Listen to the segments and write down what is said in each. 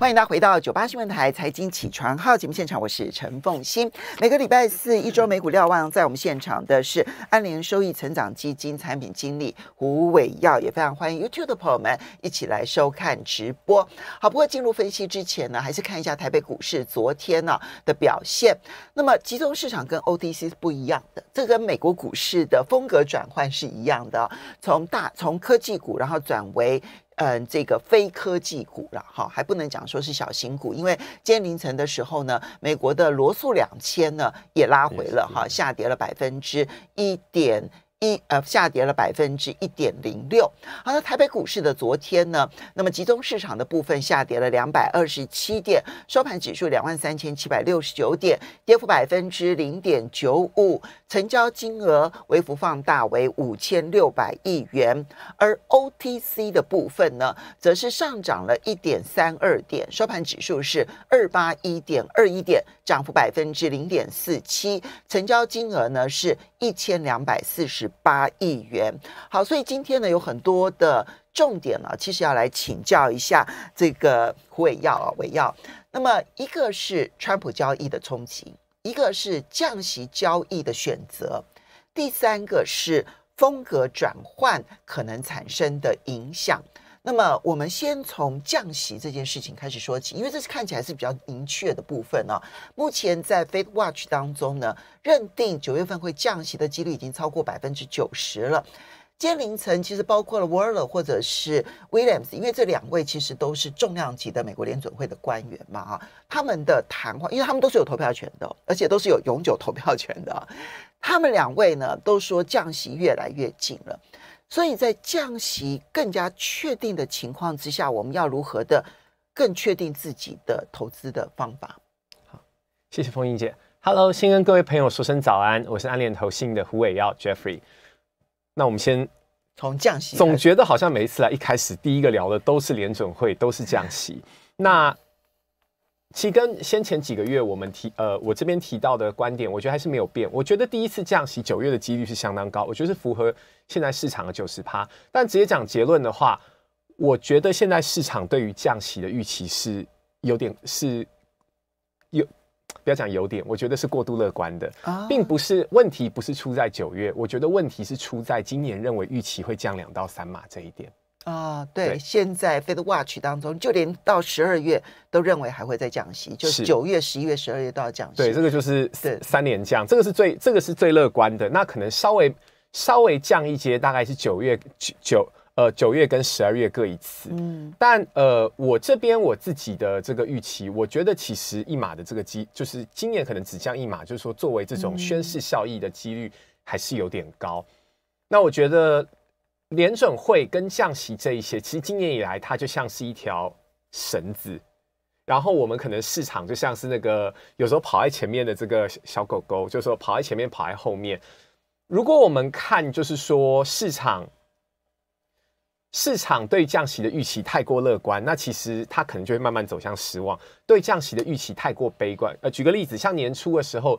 欢迎大家回到九八新闻台财经起床号节目现场，我是陈凤欣。每个礼拜四一周美股瞭望，在我们现场的是安联收益成长基金产品经理胡伟耀，也非常欢迎 YouTube 的朋友们一起来收看直播。好，不过进入分析之前呢，还是看一下台北股市昨天呢的表现。那么集中市场跟 OTC 是不一样的，这跟美国股市的风格转换是一样的，从大从科技股然后转为。嗯，这个非科技股了哈，还不能讲说是小型股，因为今天凌晨的时候呢，美国的罗素两千呢也拉回了哈，下跌了百分之一点。一呃下跌了百分之一点零六。好，那台北股市的昨天呢？那么集中市场的部分下跌了两百二十七点，收盘指数两万三千七百六十九点，跌幅百分之零点九五，成交金额微幅放大为五千六百亿元。而 O T C 的部分呢，则是上涨了一点三二点，收盘指数是二八一点二一点，涨幅百分之零点四七，成交金额呢是一千两百四十。八亿元。好，所以今天呢，有很多的重点啊，其实要来请教一下这个胡伟耀啊，伟耀。那么，一个是川普交易的冲击，一个是降息交易的选择，第三个是风格转换可能产生的影响。那么，我们先从降息这件事情开始说起，因为这是看起来是比较明确的部分呢。目前在 Fed Watch 当中呢，认定九月份会降息的几率已经超过百分之九十了。今天凌晨，其实包括了 w a r l e r 或者是 Williams，因为这两位其实都是重量级的美国联准会的官员嘛，他们的谈话，因为他们都是有投票权的，而且都是有永久投票权的。他们两位呢，都说降息越来越近了。所以在降息更加确定的情况之下，我们要如何的更确定自己的投资的方法？好，谢谢风英姐。Hello，先跟各位朋友说声早安，我是暗恋投信的胡伟耀 Jeffrey。那我们先从降息，总觉得好像每一次来一开始第一个聊的都是联准会，都是降息。那其跟先前几个月我们提呃我这边提到的观点，我觉得还是没有变。我觉得第一次降息九月的几率是相当高，我觉得是符合现在市场的九十趴。但直接讲结论的话，我觉得现在市场对于降息的预期是有点是有，不要讲有点，我觉得是过度乐观的，并不是问题不是出在九月，我觉得问题是出在今年认为预期会降两到三码这一点。啊，对，现在 Fed Watch 当中，就连到十二月都认为还会再降息，就是九月、十一月、十二月都要降息。对，这个就是三连降，这个是最这个是最乐观的。那可能稍微稍微降一阶，大概是九月九呃九月跟十二月各一次。嗯，但呃，我这边我自己的这个预期，我觉得其实一码的这个机就是今年可能只降一码，就是说作为这种宣示效益的几率还是有点高。那我觉得。联准会跟降息这一些，其实今年以来它就像是一条绳子，然后我们可能市场就像是那个有时候跑在前面的这个小狗狗，就是说跑在前面，跑在后面。如果我们看就是说市场市场对降息的预期太过乐观，那其实它可能就会慢慢走向失望；对降息的预期太过悲观，呃，举个例子，像年初的时候，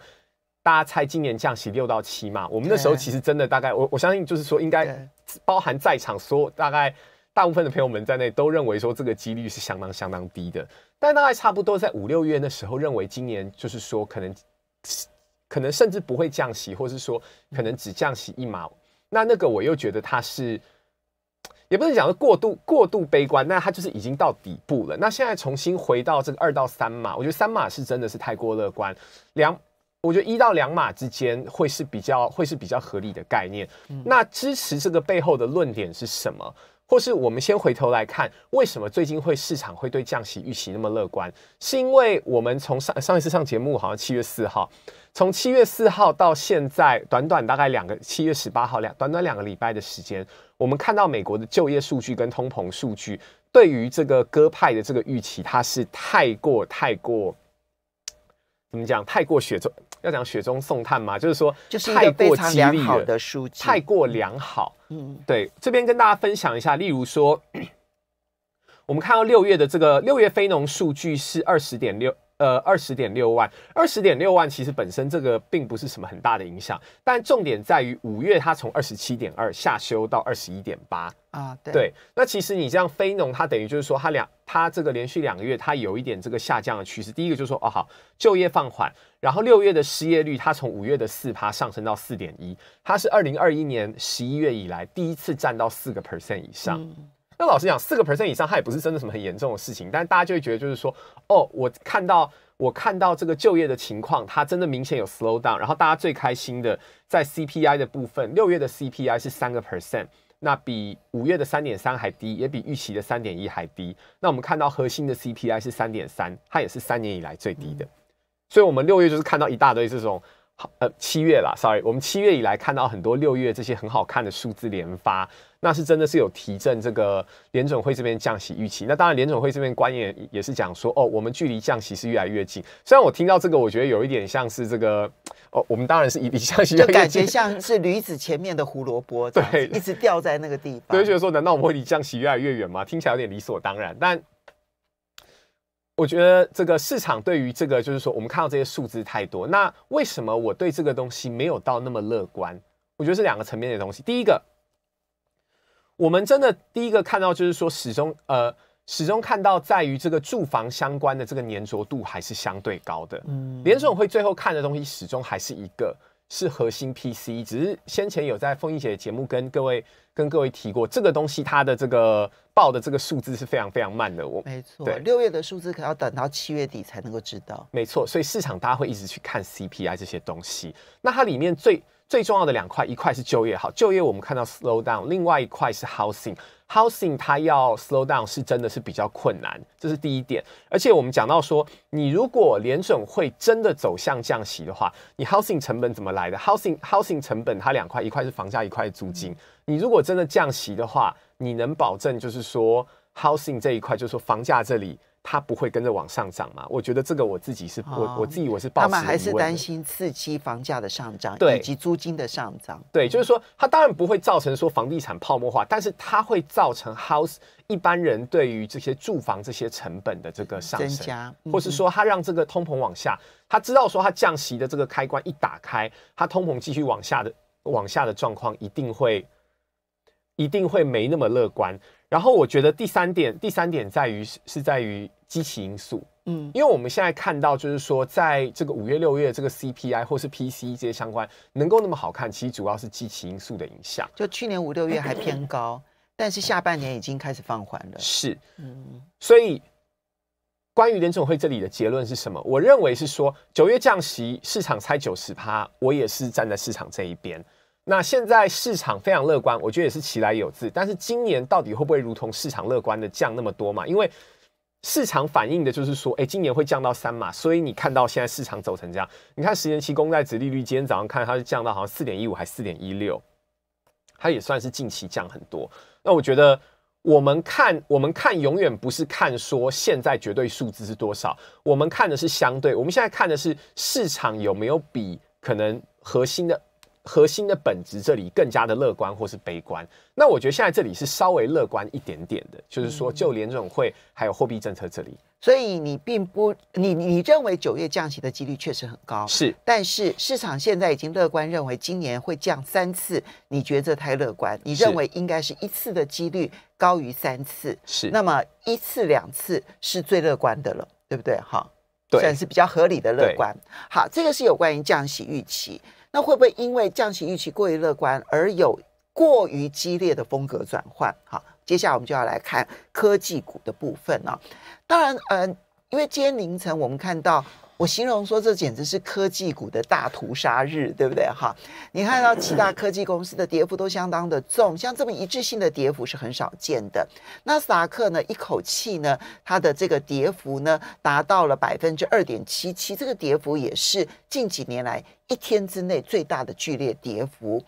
大家猜今年降息六到七嘛，我们那时候其实真的大概，我我相信就是说应该。包含在场所有大概大部分的朋友们在内，都认为说这个几率是相当相当低的。但大概差不多在五六月那时候，认为今年就是说可能可能甚至不会降息，或是说可能只降息一毛。那那个我又觉得它是，也不能讲的过度过度悲观，那它就是已经到底部了。那现在重新回到这个二到三码，我觉得三码是真的是太过乐观。两我觉得一到两码之间会是比较会是比较合理的概念。那支持这个背后的论点是什么？或是我们先回头来看，为什么最近会市场会对降息预期那么乐观？是因为我们从上上一次上节目好像七月四号，从七月四号到现在短短大概两个七月十八号两短短两个礼拜的时间，我们看到美国的就业数据跟通膨数据，对于这个鸽派的这个预期，它是太过太过。怎么讲？太过雪中要讲雪中送炭嘛，就是说，就是太过激励的书籍，太过良好。嗯，对，这边跟大家分享一下，例如说，我们看到六月的这个六月非农数据是二十点六。呃，二十点六万，二十点六万，其实本身这个并不是什么很大的影响，但重点在于五月它从二十七点二下修到二十一点八啊，对。那其实你这样非农，它等于就是说它两，它这个连续两个月它有一点这个下降的趋势。第一个就是说，哦好，就业放缓，然后六月的失业率它从五月的四趴上升到四点一，它是二零二一年十一月以来第一次占到四个 percent 以上。那老实讲，四个 percent 以上，它也不是真的什么很严重的事情。但大家就会觉得，就是说，哦，我看到，我看到这个就业的情况，它真的明显有 slowdown。然后大家最开心的，在 CPI 的部分，六月的 CPI 是三个 percent，那比五月的三点三还低，也比预期的三点一还低。那我们看到核心的 CPI 是三点三，它也是三年以来最低的。所以，我们六月就是看到一大堆这种。好，呃，七月啦 s o r r y 我们七月以来看到很多六月这些很好看的数字连发，那是真的是有提振这个联总会这边降息预期。那当然联总会这边官员也是讲说，哦，我们距离降息是越来越近。虽然我听到这个，我觉得有一点像是这个，哦，我们当然是离降息，就感觉像是驴子前面的胡萝卜，对，一直掉在那个地方。以觉得说，难道我们会离降息越来越远吗？听起来有点理所当然，但。我觉得这个市场对于这个，就是说，我们看到这些数字太多，那为什么我对这个东西没有到那么乐观？我觉得是两个层面的东西。第一个，我们真的第一个看到就是说，始终呃，始终看到在于这个住房相关的这个粘着度还是相对高的。嗯，联总会最后看的东西始终还是一个。是核心 P C，只是先前有在凤英姐的节目跟各位跟各位提过，这个东西它的这个报的这个数字是非常非常慢的。我没错，六月的数字可要等到七月底才能够知道。没错，所以市场大家会一直去看 C P I 这些东西。那它里面最最重要的两块，一块是就业，好就业我们看到 slow down，另外一块是 housing。housing 它要 slow down 是真的是比较困难，这是第一点。而且我们讲到说，你如果联准会真的走向降息的话，你 housing 成本怎么来的？housing housing 成本它两块，一块是房价，一块租金。你如果真的降息的话，你能保证就是说 housing 这一块，就是说房价这里。它不会跟着往上涨嘛？我觉得这个我自己是，我我自己我是。他们还是担心刺激房价的上涨，以及租金的上涨。对，就是说，它当然不会造成说房地产泡沫化，但是它会造成 house 一般人对于这些住房这些成本的这个上升，或是说它让这个通膨往下。他知道说，他降息的这个开关一打开，它通膨继续往下的往下的状况一定会，一定会没那么乐观。然后我觉得第三点，第三点在于是是在于机期因素，嗯，因为我们现在看到就是说，在这个五月六月这个 CPI 或是 PCE 这些相关能够那么好看，其实主要是机期因素的影响。就去年五六月还偏高，但是下半年已经开始放缓了。是，嗯，所以关于联总会这里的结论是什么？我认为是说九月降息，市场猜九十趴，我也是站在市场这一边。那现在市场非常乐观，我觉得也是其来有自。但是今年到底会不会如同市场乐观的降那么多嘛？因为市场反映的就是说，哎，今年会降到三嘛，所以你看到现在市场走成这样，你看十年期公债值利率今天早上看它是降到好像四点一五还是四点一六，它也算是近期降很多。那我觉得我们看我们看永远不是看说现在绝对数字是多少，我们看的是相对，我们现在看的是市场有没有比可能核心的。核心的本质，这里更加的乐观或是悲观。那我觉得现在这里是稍微乐观一点点的，就是说，就联准会还有货币政策这里，所以你并不，你你认为九月降息的几率确实很高，是。但是市场现在已经乐观认为今年会降三次，你觉得太乐观？你认为应该是一次的几率高于三次？是。那么一次两次是最乐观的了，对不对？哈，算是比较合理的乐观。好，这个是有关于降息预期。那会不会因为降息预期过于乐观而有过于激烈的风格转换？好，接下来我们就要来看科技股的部分啊。当然，呃，因为今天凌晨我们看到。我形容说，这简直是科技股的大屠杀日，对不对？哈，你看到七大科技公司的跌幅都相当的重，像这么一致性的跌幅是很少见的。纳斯达克呢，一口气呢，它的这个跌幅呢，达到了百分之二点七七，这个跌幅也是近几年来一天之内最大的剧烈跌幅。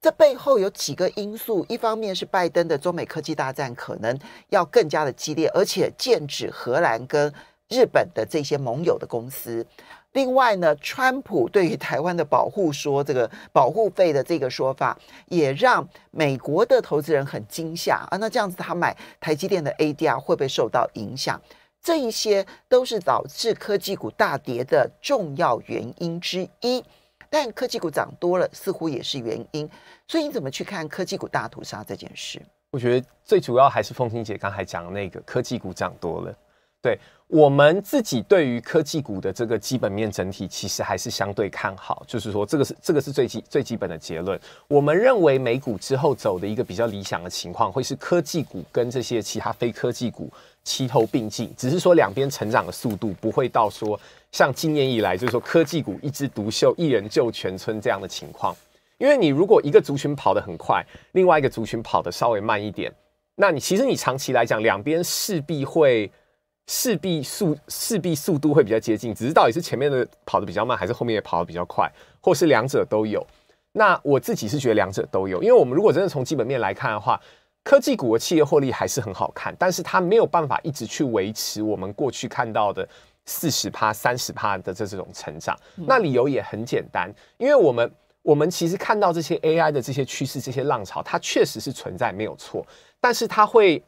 这背后有几个因素，一方面是拜登的中美科技大战可能要更加的激烈，而且剑指荷兰跟。日本的这些盟友的公司，另外呢，川普对于台湾的保护，说这个保护费的这个说法，也让美国的投资人很惊吓啊。那这样子，他买台积电的 ADR 会不会受到影响？这一些都是导致科技股大跌的重要原因之一。但科技股涨多了，似乎也是原因。所以你怎么去看科技股大屠杀这件事？我觉得最主要还是凤青姐刚才讲那个科技股涨多了。对我们自己对于科技股的这个基本面整体，其实还是相对看好。就是说，这个是这个是最基最基本的结论。我们认为美股之后走的一个比较理想的情况，会是科技股跟这些其他非科技股齐头并进。只是说，两边成长的速度不会到说像今年以来，就是说科技股一枝独秀、一人救全村这样的情况。因为你如果一个族群跑得很快，另外一个族群跑得稍微慢一点，那你其实你长期来讲，两边势必会。势必速势必速度会比较接近，只是到底是前面的跑的比较慢，还是后面也跑的比较快，或是两者都有？那我自己是觉得两者都有，因为我们如果真的从基本面来看的话，科技股的企业获利还是很好看，但是它没有办法一直去维持我们过去看到的四十趴、三十趴的这这种成长。那理由也很简单，因为我们我们其实看到这些 AI 的这些趋势、这些浪潮，它确实是存在没有错，但是它会。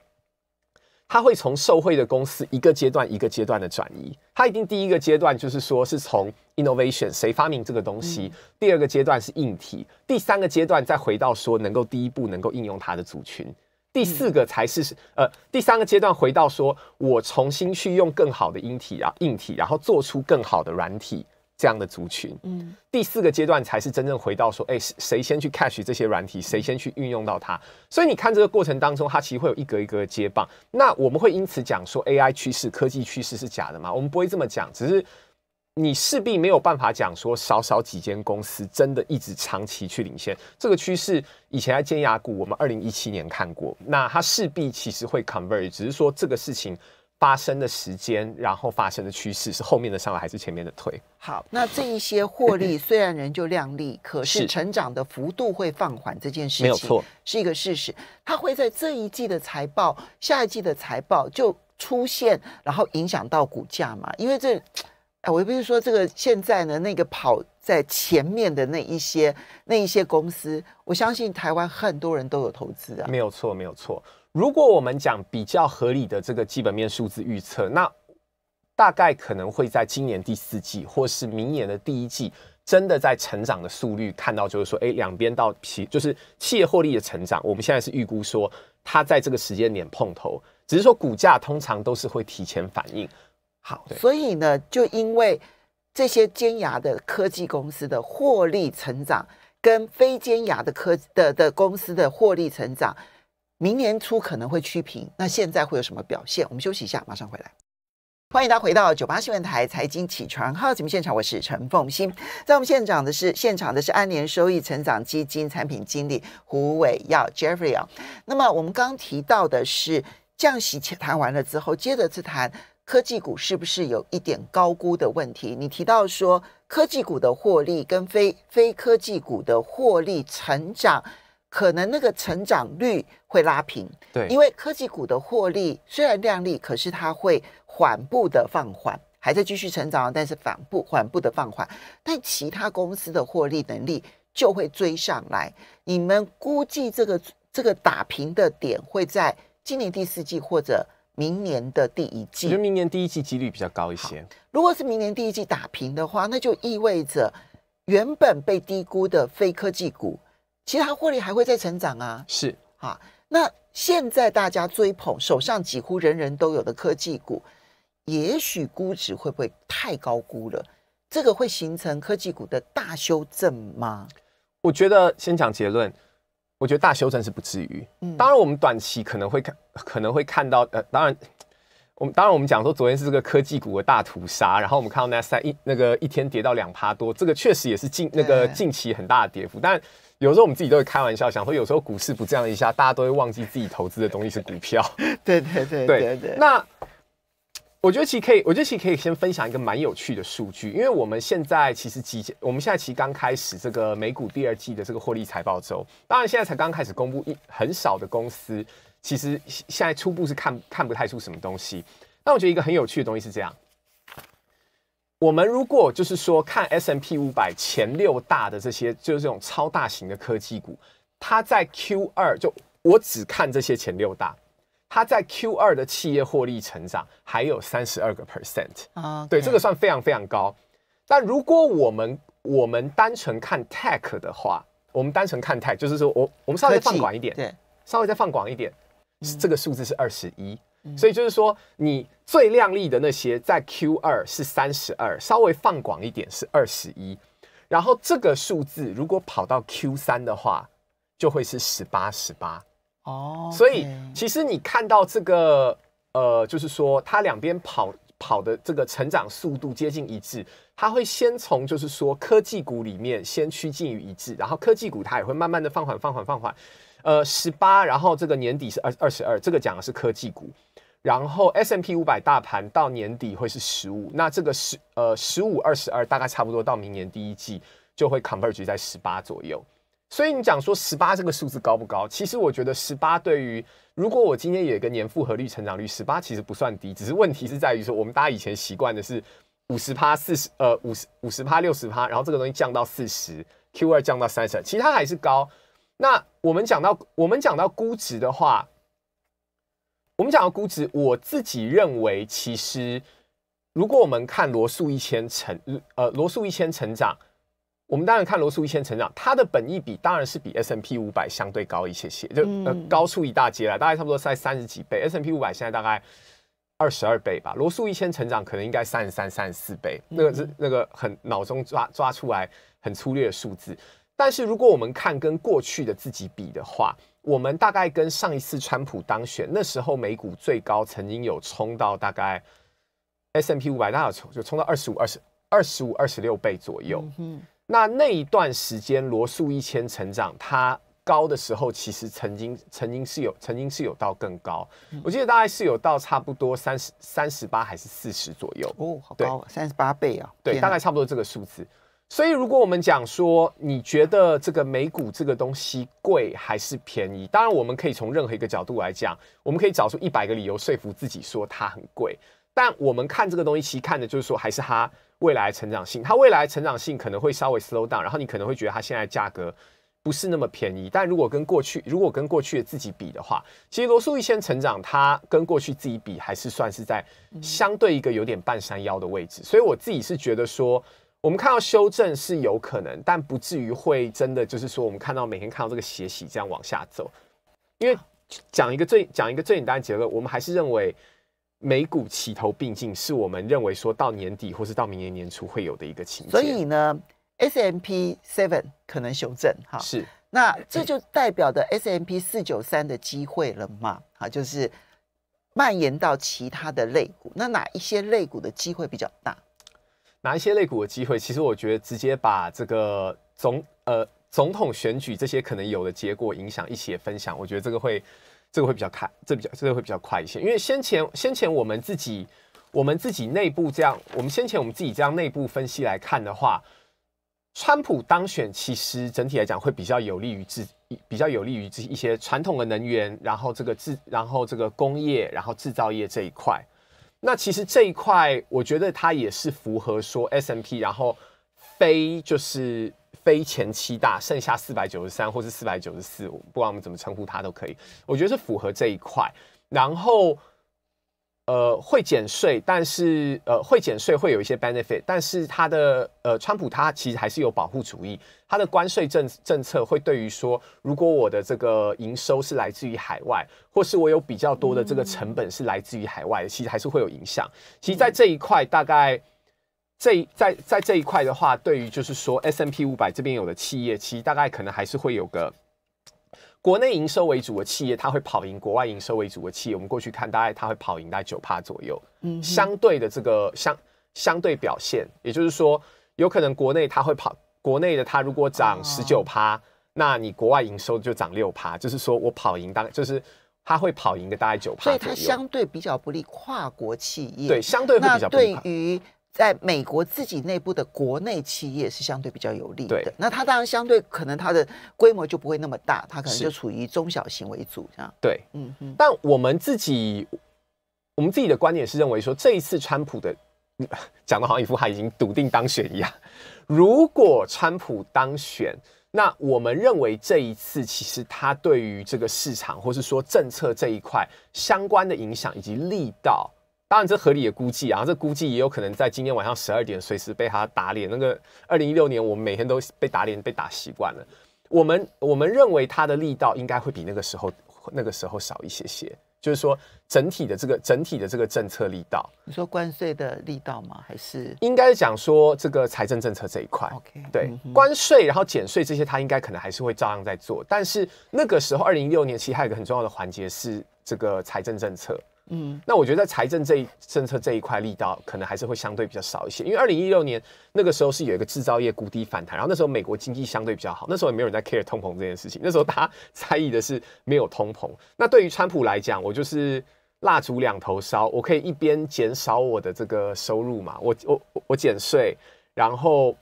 它会从受惠的公司一个阶段一个阶段的转移，它一定第一个阶段就是说是从 innovation 谁发明这个东西，第二个阶段是硬体，第三个阶段再回到说能够第一步能够应用它的族群，第四个才是呃第三个阶段回到说我重新去用更好的硬体啊硬体，然后做出更好的软体。这样的族群，嗯，第四个阶段才是真正回到说，哎，谁先去 catch 这些软体，谁先去运用到它。所以你看这个过程当中，它其实会一格一格的接棒。那我们会因此讲说，AI 趋势、科技趋势是假的吗？我们不会这么讲，只是你势必没有办法讲说，少少几间公司真的一直长期去领先这个趋势。以前在尖牙股，我们二零一七年看过，那它势必其实会 converge，只是说这个事情。发生的时间，然后发生的趋势是后面的上来还是前面的退？好，那这一些获利虽然人就量丽，可是成长的幅度会放缓，这件事情没有错，是一个事实。它会在这一季的财报、下一季的财报就出现，然后影响到股价嘛？因为这，哎，我不是说这个现在呢，那个跑在前面的那一些、那一些公司，我相信台湾很多人都有投资啊，没有错，没有错。如果我们讲比较合理的这个基本面数字预测，那大概可能会在今年第四季，或是明年的第一季，真的在成长的速率看到，就是说，哎，两边到企就是企业获利的成长，我们现在是预估说它在这个时间点碰头，只是说股价通常都是会提前反应。好，所以呢，就因为这些尖牙的科技公司的获利成长，跟非尖牙的科的的公司的获利成长。明年初可能会趋平，那现在会有什么表现？我们休息一下，马上回来。欢迎大家回到九八新闻台财经起床哈，节目现场我是陈凤欣，在我们现场的是现场的是安联收益成长基金产品经理胡伟耀 Jeffrey 啊。那么我们刚提到的是降息谈完了之后，接着去谈科技股是不是有一点高估的问题？你提到说科技股的获利跟非非科技股的获利成长。可能那个成长率会拉平，对，因为科技股的获利虽然亮丽，可是它会缓步的放缓，还在继续成长，但是缓步缓步的放缓，但其他公司的获利能力就会追上来。你们估计这个这个打平的点会在今年第四季或者明年的第一季？我觉得明年第一季几率比较高一些。如果是明年第一季打平的话，那就意味着原本被低估的非科技股。其实它获利还会再成长啊，是啊，那现在大家追捧手上几乎人人都有的科技股，也许估值会不会太高估了？这个会形成科技股的大修正吗？我觉得先讲结论，我觉得大修正是不至于。嗯，当然我们短期可能会看，可能会看到。呃，当然我们当然我们讲说昨天是这个科技股的大屠杀，然后我们看到纳斯一那个一天跌到两趴多，这个确实也是近那个近期很大的跌幅，但。有时候我们自己都会开玩笑，想说有时候股市不这样一下，大家都会忘记自己投资的东西是股票。对对对对对。那我觉得其实可以，我觉得其实可以先分享一个蛮有趣的数据，因为我们现在其实即将，我们现在其实刚开始这个美股第二季的这个获利财报周，当然现在才刚刚开始公布，一很少的公司，其实现在初步是看看不太出什么东西。但我觉得一个很有趣的东西是这样。我们如果就是说看 S M P 五百前六大的这些，就是这种超大型的科技股，它在 Q 二就我只看这些前六大，它在 Q 二的企业获利成长还有三十二个 percent 啊，对，这个算非常非常高。但如果我们我们单纯看 tech 的话，我们单纯看 tech，就是说我我们稍微放广一点，对，稍微再放广一点，这个数字是二十一。所以就是说，你最亮丽的那些在 Q 二是三十二，稍微放广一点是二十一，然后这个数字如果跑到 Q 三的话，就会是十八、十八哦。所以其实你看到这个，呃，就是说它两边跑跑的这个成长速度接近一致，它会先从就是说科技股里面先趋近于一致，然后科技股它也会慢慢的放缓、放缓、放缓，呃，十八，然后这个年底是二二十二，这个讲的是科技股。然后 S M P 五百大盘到年底会是十五，那这个十呃十五二十二大概差不多到明年第一季就会 converge 在十八左右，所以你讲说十八这个数字高不高？其实我觉得十八对于如果我今天有一个年复合率成长率十八其实不算低，只是问题是在于说我们大家以前习惯的是五十趴四十呃五十五十趴六十趴，然后这个东西降到四十 Q 二降到三十，其实它还是高。那我们讲到我们讲到估值的话。我们讲到估值，我自己认为，其实如果我们看罗素一千成，呃，罗素一千成长，我们当然看罗素一千成长，它的本益比当然是比 S M n P 五百相对高一些些，就呃高出一大截了，大概差不多在三十几倍，S M n P 五百现在大概二十二倍吧，罗素一千成长可能应该三十三、十四倍，那个是那个很脑中抓抓出来很粗略的数字。但是如果我们看跟过去的自己比的话，我们大概跟上一次川普当选那时候，美股最高曾经有冲到大概 S M P 五百，那要冲就冲到二十五、二十、二十五、二十六倍左右。嗯，那那一段时间罗素一千成长，它高的时候其实曾经曾经是有曾经是有到更高。我记得大概是有到差不多三十三十八还是四十左右。哦，好高，三十八倍啊！对，大概差不多这个数字。所以，如果我们讲说，你觉得这个美股这个东西贵还是便宜？当然，我们可以从任何一个角度来讲，我们可以找出一百个理由说服自己说它很贵。但我们看这个东西，其实看的就是说，还是它未来成长性。它未来成长性可能会稍微 slow down，然后你可能会觉得它现在价格不是那么便宜。但如果跟过去，如果跟过去的自己比的话，其实罗素一先成长，它跟过去自己比，还是算是在相对一个有点半山腰的位置。所以，我自己是觉得说。我们看到修正是有可能，但不至于会真的，就是说，我们看到每天看到这个斜洗这样往下走。因为讲一个最讲一个最简单的结论，我们还是认为美股齐头并进，是我们认为说到年底或是到明年年初会有的一个情节。所以呢，S M P Seven 可能修正哈，是那这就代表的 S M P 四九三的机会了嘛？哈，就是蔓延到其他的类股，那哪一些类股的机会比较大？拿一些类股的机会，其实我觉得直接把这个总呃总统选举这些可能有的结果影响一起分享，我觉得这个会这个会比较快，这比较这个会比较快一些。因为先前先前我们自己我们自己内部这样，我们先前我们自己这样内部分析来看的话，川普当选其实整体来讲会比较有利于制，比较有利于这一些传统的能源，然后这个制然后这个工业，然后制造业这一块。那其实这一块，我觉得它也是符合说 S M P，然后非就是非前七大，剩下四百九十三或是四百九十四，不管我们怎么称呼它都可以，我觉得是符合这一块，然后。呃，会减税，但是呃，会减税会有一些 benefit，但是它的呃，川普他其实还是有保护主义，他的关税政政策会对于说，如果我的这个营收是来自于海外，或是我有比较多的这个成本是来自于海外，其实还是会有影响。其实，在这一块大概这在在这一块的话，对于就是说 S M P 五百这边有的企业，其实大概可能还是会有个。国内营收为主的企业，它会跑赢国外营收为主的企。我们过去看，大概它会跑赢大概九趴左右。嗯，相对的这个相相对表现，也就是说，有可能国内它会跑，国内的它如果涨十九趴，那你国外营收就涨六趴，就是说我跑赢，当就是它会跑赢个大概九趴。所以它相对比较不利跨国企业。对，相对会比较不利。在美国自己内部的国内企业是相对比较有利的，那它当然相对可能它的规模就不会那么大，它可能就处于中小型为主这样。对，嗯。但我们自己，我们自己的观点是认为说，这一次川普的 讲的好像一副他已经笃定当选一样。如果川普当选，那我们认为这一次其实他对于这个市场或是说政策这一块相关的影响以及力道。当然，这合理的估计啊，这估计也有可能在今天晚上十二点随时被他打脸。那个二零一六年，我每天都被打脸，被打习惯了。我们我们认为他的力道应该会比那个时候那个时候少一些些，就是说整体的这个整体的这个政策力道。你说关税的力道吗？还是应该讲说这个财政政策这一块？OK，对，关税然后减税这些，他应该可能还是会照样在做。但是那个时候，二零一六年其实还有一个很重要的环节是这个财政政策。嗯，那我觉得在财政这一政策这一块力道可能还是会相对比较少一些，因为二零一六年那个时候是有一个制造业谷底反弹，然后那时候美国经济相对比较好，那时候也没有人在 care 通膨这件事情，那时候大家 在意的是没有通膨。那对于川普来讲，我就是蜡烛两头烧，我可以一边减少我的这个收入嘛，我我我减税，然后。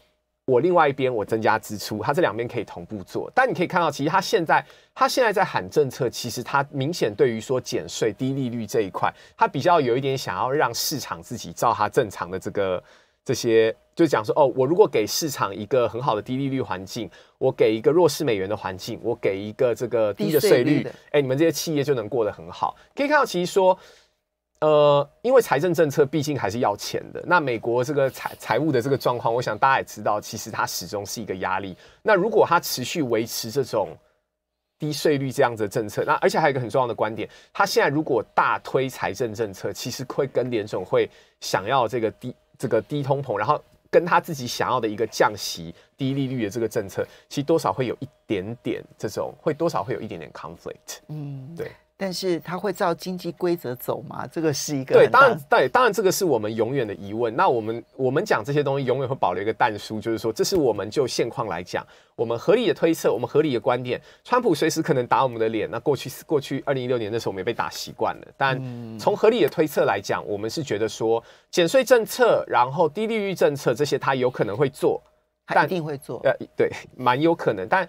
我另外一边，我增加支出，它这两边可以同步做。但你可以看到，其实它现在，它现在在喊政策，其实它明显对于说减税、低利率这一块，它比较有一点想要让市场自己照它正常的这个这些，就讲说哦，我如果给市场一个很好的低利率环境，我给一个弱势美元的环境，我给一个这个低的税率，哎，你们这些企业就能过得很好。可以看到，其实说。呃，因为财政政策毕竟还是要钱的。那美国这个财财务的这个状况，我想大家也知道，其实它始终是一个压力。那如果它持续维持这种低税率这样子的政策，那而且还有一个很重要的观点，它现在如果大推财政政策，其实会跟联总会想要这个低这个低通膨，然后跟他自己想要的一个降息低利率的这个政策，其实多少会有一点点这种，会多少会有一点点 conflict。嗯，对。但是它会照经济规则走吗？这个是一个对，当然对，当然这个是我们永远的疑问。那我们我们讲这些东西，永远会保留一个淡书，就是说，这是我们就现况来讲，我们合理的推测，我们合理的观点。川普随时可能打我们的脸。那过去过去二零一六年的时候，我们也被打习惯了。但从合理的推测来讲，我们是觉得说，减税政策，然后低利率政策这些，他有可能会做，他一定会做。呃，对，蛮有可能。但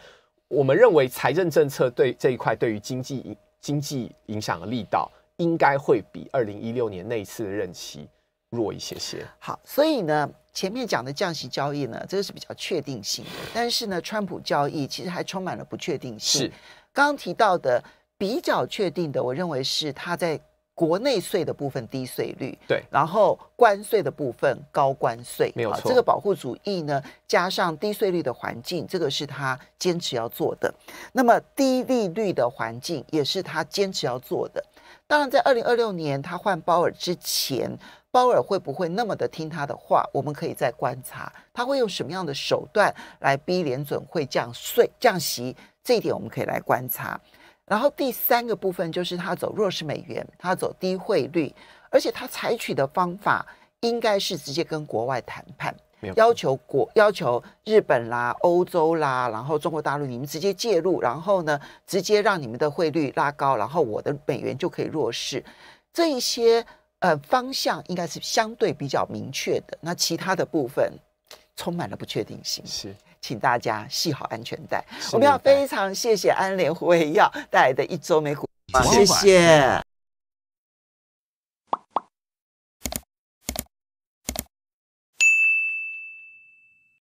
我们认为财政政策对这一块对于经济。经济影响的力道应该会比二零一六年那一次的任期弱一些些。好，所以呢，前面讲的降息交易呢，这个是比较确定性；但是呢，川普交易其实还充满了不确定性。是，刚刚提到的比较确定的，我认为是他在。国内税的部分低税率，对，然后关税的部分高关税，没有错。这个保护主义呢，加上低税率的环境，这个是他坚持要做的。那么低利率的环境也是他坚持要做的。当然，在二零二六年他换鲍尔之前，鲍尔会不会那么的听他的话，我们可以再观察。他会用什么样的手段来逼联准会降税、降息？这一点我们可以来观察。然后第三个部分就是他走弱势美元，他走低汇率，而且他采取的方法应该是直接跟国外谈判，要求国要求日本啦、欧洲啦，然后中国大陆，你们直接介入，然后呢，直接让你们的汇率拉高，然后我的美元就可以弱势。这一些呃方向应该是相对比较明确的，那其他的部分充满了不确定性。是。请大家系好安全带。我们要非常谢谢安联胡胃耀带来的一周美股，谢谢。